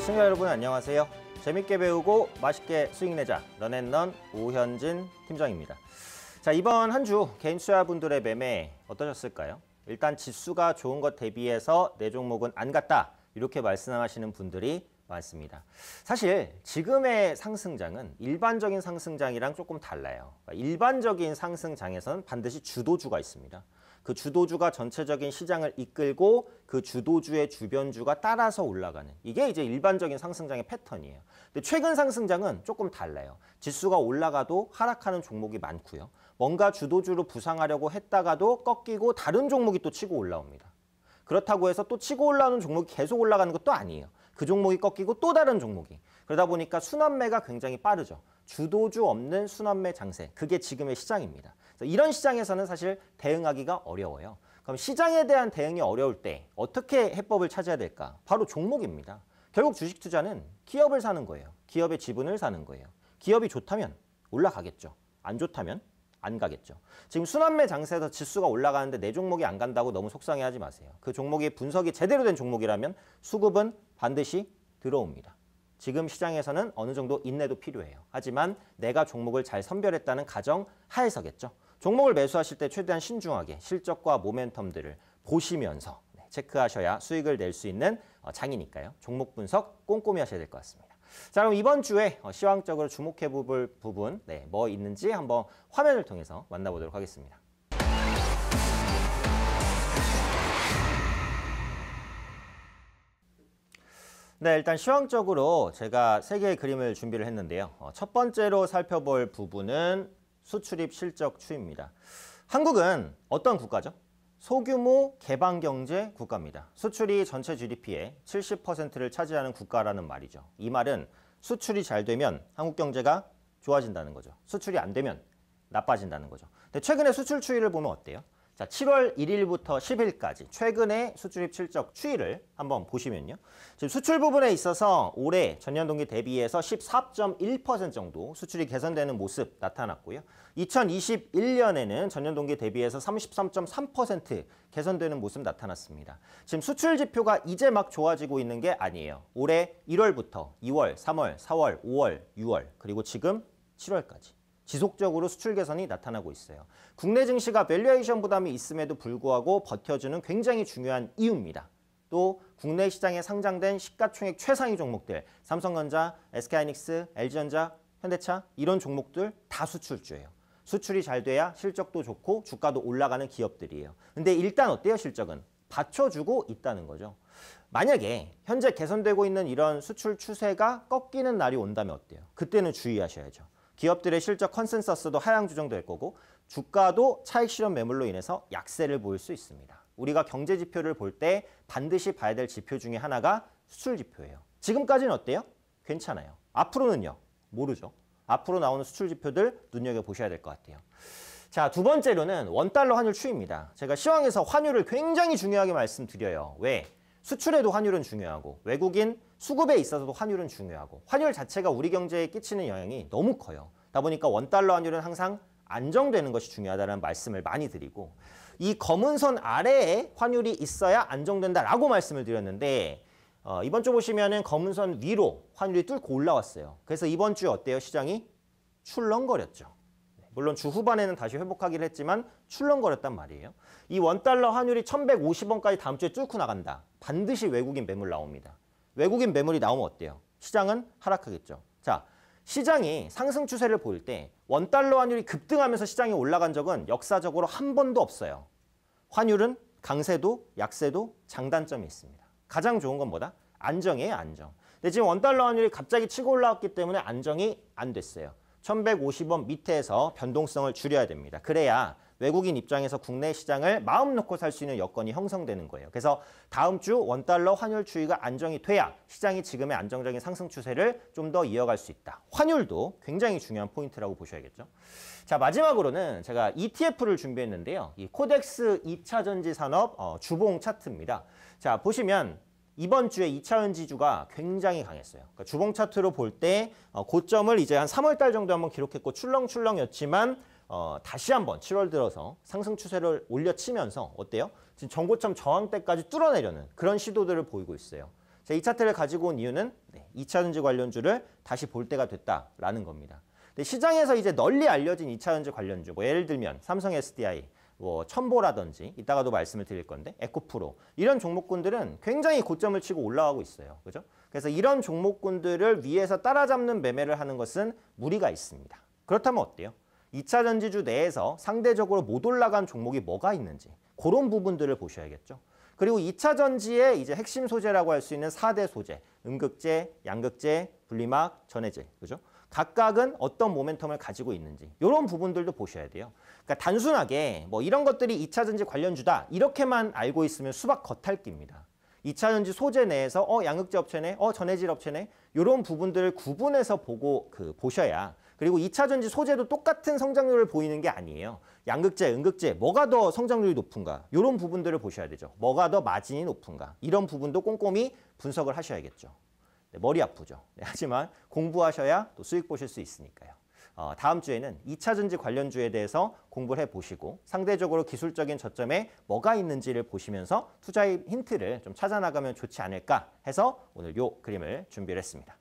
시청자 여러분 안녕하세요. 재밌게 배우고 맛있게 수익 내자 런앤런 오현진 팀장입니다. 자 이번 한 주 개인 투자분들의 매매 어떠셨을까요? 일단 지수가 좋은 것 대비해서 내 종목은 안 갔다 이렇게 말씀하시는 분들이 많습니다. 사실 지금의 상승장은 일반적인 상승장이랑 조금 달라요. 그러니까 일반적인 상승장에서는 반드시 주도주가 있습니다. 그 주도주가 전체적인 시장을 이끌고 그 주도주의 주변주가 따라서 올라가는 이게 이제 일반적인 상승장의 패턴이에요. 근데 최근 상승장은 조금 달라요. 지수가 올라가도 하락하는 종목이 많고요. 뭔가 주도주로 부상하려고 했다가도 꺾이고 다른 종목이 또 치고 올라옵니다. 그렇다고 해서 또 치고 올라오는 종목이 계속 올라가는 것도 아니에요. 그 종목이 꺾이고 또 다른 종목이. 그러다 보니까 순환매가 굉장히 빠르죠. 주도주 없는 순환매 장세. 그게 지금의 시장입니다. 이런 시장에서는 사실 대응하기가 어려워요. 그럼 시장에 대한 대응이 어려울 때 어떻게 해법을 찾아야 될까? 바로 종목입니다. 결국 주식 투자는 기업을 사는 거예요. 기업의 지분을 사는 거예요. 기업이 좋다면 올라가겠죠. 안 좋다면 안 가겠죠. 지금 순환매 장세에서 지수가 올라가는데 내 종목이 안 간다고 너무 속상해하지 마세요. 그종목의 분석이 제대로 된 종목이라면 수급은 반드시 들어옵니다. 지금 시장에서는 어느 정도 인내도 필요해요. 하지만 내가 종목을 잘 선별했다는 가정 하에서겠죠. 종목을 매수하실 때 최대한 신중하게 실적과 모멘텀들을 보시면서 네, 체크하셔야 수익을 낼 수 있는 어, 장이니까요. 종목 분석 꼼꼼히 하셔야 될 것 같습니다. 자 그럼 이번 주에 어, 시황적으로 주목해볼 부분 네, 뭐 있는지 한번 화면을 통해서 만나보도록 하겠습니다. 네, 일단 시황적으로 제가 세 개의 그림을 준비를 했는데요. 어, 첫 번째로 살펴볼 부분은 수출입 실적 추입니다. 한국은 어떤 국가죠? 소규모 개방경제 국가입니다. 수출이 전체 GDP의 70%를 차지하는 국가라는 말이죠. 이 말은 수출이 잘 되면 한국 경제가 좋아진다는 거죠. 수출이 안 되면 나빠진다는 거죠. 근데 최근에 수출 추이를 보면 어때요? 자, 7월 1일부터 10일까지 최근의 수출입 실적 추이를 한번 보시면요. 지금 수출 부분에 있어서 올해 전년 동기 대비해서 14.1% 정도 수출이 개선되는 모습 나타났고요. 2021년에는 전년 동기 대비해서 33.3% 개선되는 모습 나타났습니다. 지금 수출 지표가 이제 막 좋아지고 있는 게 아니에요. 올해 1월부터 2월, 3월, 4월, 5월, 6월 그리고 지금 7월까지 지속적으로 수출 개선이 나타나고 있어요. 국내 증시가 밸류에이션 부담이 있음에도 불구하고 버텨주는 굉장히 중요한 이유입니다. 또 국내 시장에 상장된 시가총액 최상위 종목들 삼성전자, SK하이닉스, LG전자, 현대차 이런 종목들 다 수출주예요. 수출이 잘 돼야 실적도 좋고 주가도 올라가는 기업들이에요. 근데 일단 어때요 실적은? 받쳐주고 있다는 거죠. 만약에 현재 개선되고 있는 이런 수출 추세가 꺾이는 날이 온다면 어때요? 그때는 주의하셔야죠. 기업들의 실적 컨센서스도 하향 조정될 거고 주가도 차익 실현 매물로 인해서 약세를 보일 수 있습니다. 우리가 경제 지표를 볼 때 반드시 봐야 될 지표 중에 하나가 수출 지표예요. 지금까지는 어때요? 괜찮아요. 앞으로는요? 모르죠. 앞으로 나오는 수출 지표들 눈여겨보셔야 될 것 같아요. 자, 두 번째로는 원달러 환율 추입니다. 제가 시황에서 환율을 굉장히 중요하게 말씀드려요. 왜? 수출에도 환율은 중요하고 외국인 수급에 있어서도 환율은 중요하고 환율 자체가 우리 경제에 끼치는 영향이 너무 커요. 다 보니까 원달러 환율은 항상 안정되는 것이 중요하다는 말씀을 많이 드리고 이 검은 선 아래에 환율이 있어야 안정된다라고 말씀을 드렸는데 어, 이번 주 보시면은 검은 선 위로 환율이 뚫고 올라왔어요. 그래서 이번 주 어때요? 시장이 출렁거렸죠. 물론 주 후반에는 다시 회복하기를 했지만 출렁거렸단 말이에요. 이 원달러 환율이 1150원까지 다음 주에 뚫고 나간다. 반드시 외국인 매물 나옵니다. 외국인 매물이 나오면 어때요? 시장은 하락하겠죠. 자, 시장이 상승 추세를 보일 때 원달러 환율이 급등하면서 시장이 올라간 적은 역사적으로 한 번도 없어요. 환율은 강세도 약세도 장단점이 있습니다. 가장 좋은 건 뭐다? 안정이에요, 안정. 근데 지금 원달러 환율이 갑자기 치고 올라왔기 때문에 안정이 안 됐어요. 1150원 밑에서 변동성을 줄여야 됩니다. 그래야 외국인 입장에서 국내 시장을 마음 놓고 살 수 있는 여건이 형성되는 거예요. 그래서 다음 주 원달러 환율 추이가 안정이 돼야 시장이 지금의 안정적인 상승 추세를 좀 더 이어갈 수 있다. 환율도 굉장히 중요한 포인트라고 보셔야겠죠. 자 마지막으로는 제가 ETF를 준비했는데요. 이 코덱스 2차전지 산업 어, 주봉 차트입니다. 자 보시면 이번 주에 2차 연지주가 굉장히 강했어요. 그러니까 주봉 차트로 볼때 어, 고점을 이제 한 3월 달 정도 한번 기록했고 출렁출렁였지만 어, 다시 한번 7월 들어서 상승 추세를 올려치면서 어때요? 지금 전고점 저항대까지 뚫어내려는 그런 시도들을 보이고 있어요. 자, 이 차트를 가지고 온 이유는 네, 2차 전지 관련주를 다시 볼 때가 됐다라는 겁니다. 시장에서 이제 널리 알려진 2차 전지 관련주, 뭐 예를 들면 삼성 SDI, 뭐 첨보라든지 이따가도 말씀을 드릴 건데 에코프로 이런 종목군들은 굉장히 고점을 치고 올라가고 있어요. 그죠? 그래서 이런 종목군들을 위해서 따라잡는 매매를 하는 것은 무리가 있습니다. 그렇다면 어때요? 2차 전지주 내에서 상대적으로 못 올라간 종목이 뭐가 있는지 그런 부분들을 보셔야겠죠. 그리고 2차 전지의 이제 핵심 소재라고 할 수 있는 4대 소재, 음극재, 양극재, 분리막, 전해질, 그죠? 각각은 어떤 모멘텀을 가지고 있는지 이런 부분들도 보셔야 돼요. 그러니까 단순하게 뭐 이런 것들이 2차전지 관련주다 이렇게만 알고 있으면 수박 겉핥기입니다. 2차전지 소재 내에서 어 양극재 업체네, 어 전해질 업체네 이런 부분들을 구분해서 보고 그 보셔야 그리고 2차전지 소재도 똑같은 성장률을 보이는 게 아니에요. 양극재, 음극재 뭐가 더 성장률이 높은가 이런 부분들을 보셔야 되죠. 뭐가 더 마진이 높은가 이런 부분도 꼼꼼히 분석을 하셔야겠죠. 네, 머리 아프죠. 네, 하지만 공부하셔야 또 수익 보실 수 있으니까요. 어, 다음 주에는 2차 전지 관련주에 대해서 공부를 해보시고 상대적으로 기술적인 저점에 뭐가 있는지를 보시면서 투자의 힌트를 좀 찾아나가면 좋지 않을까 해서 오늘 요 그림을 준비를 했습니다.